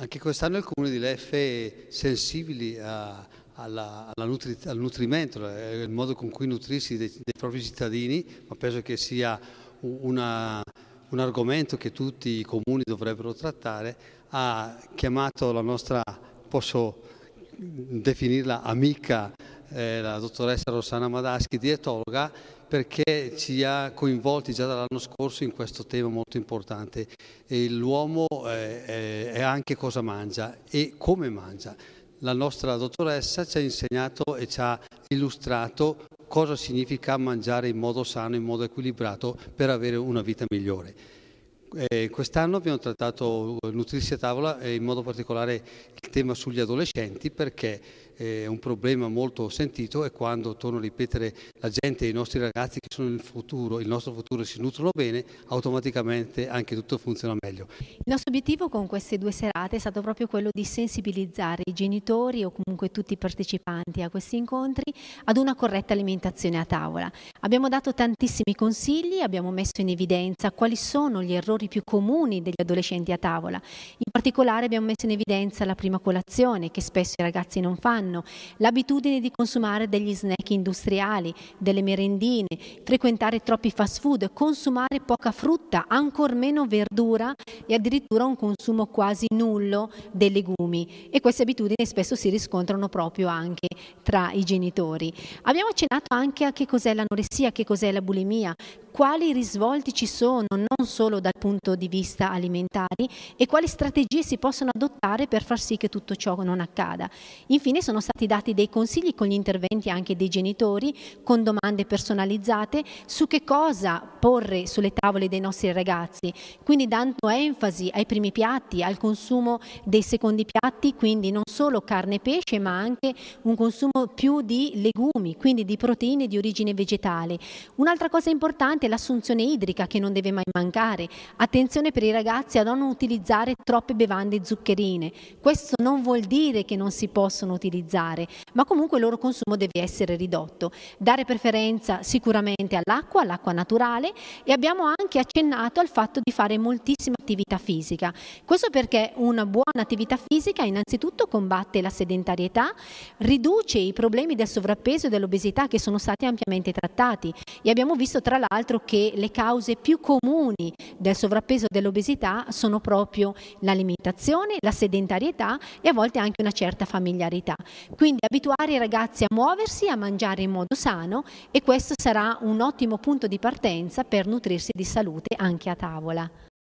Anche quest'anno il Comune di Leffe è sensibile a, alla, alla nutri, al nutrimento, eh, il modo con cui nutrirsi dei, dei propri cittadini, ma penso che sia una, un argomento che tutti i comuni dovrebbero trattare, ha chiamato la nostra, posso definirla amica eh, la dottoressa Rossana Madaschi, dietologa, perché ci ha coinvolti già dall'anno scorso in questo tema molto importante. l'uomo eh, eh, è anche cosa mangia e come mangia. La nostra dottoressa ci ha insegnato e ci ha illustrato cosa significa mangiare in modo sano, in modo equilibrato per avere una vita migliore. Eh, quest'anno abbiamo trattato eh, nutrirsi tavola e in modo particolare il tema sugli adolescenti perché eh, un problema molto sentito è quando, torno a ripetere, la gente e i nostri ragazzi che sono il futuro, il nostro futuro si nutrono bene, automaticamente anche tutto funziona meglio. Il nostro obiettivo con queste due serate è stato proprio quello di sensibilizzare i genitori o comunque tutti i partecipanti a questi incontri ad una corretta alimentazione a tavola. Abbiamo dato tantissimi consigli, abbiamo messo in evidenza quali sono gli errori più comuni degli adolescenti a tavola. In particolare abbiamo messo in evidenza la prima colazione che spesso i ragazzi non fanno hanno, l'abitudine di consumare degli snack industriali, delle merendine, frequentare troppi fast food, consumare poca frutta, ancor meno verdura e addirittura un consumo quasi nullo dei legumi. E queste abitudini spesso si riscontrano proprio anche tra i genitori. Abbiamo accennato anche a che cos'è l'anoressia, che cos'è la bulimia, quali risvolti ci sono non solo dal punto di vista alimentare e quali strategie si possono adottare per far sì che tutto ciò non accada. Infine sono stati dati dei consigli con gli interventi anche dei genitori, con domande personalizzate su che cosa porre sulle tavole dei nostri ragazzi, quindi dando enfasi ai primi piatti, al consumo dei secondi piatti, quindi non solo carne e pesce ma anche un consumo più di legumi, quindi di proteine di origine vegetale. Un'altra cosa importante anche l'assunzione idrica che non deve mai mancare. Attenzione per i ragazzi a non utilizzare troppe bevande zuccherine. Questo non vuol dire che non si possono utilizzare, ma comunque il loro consumo deve essere ridotto. Dare preferenza sicuramente all'acqua, all'acqua naturale e abbiamo anche accennato al fatto di fare moltissima attività fisica. Questo perché una buona attività fisica innanzitutto combatte la sedentarietà, riduce i problemi del sovrappeso e dell'obesità che sono stati ampiamente trattati e abbiamo visto tra l'altro peraltro che le cause più comuni del sovrappeso e dell'obesità sono proprio l'alimentazione, la sedentarietà e a volte anche una certa familiarità. Quindi abituare i ragazzi a muoversi, a mangiare in modo sano e questo sarà un ottimo punto di partenza per nutrirsi di salute anche a tavola.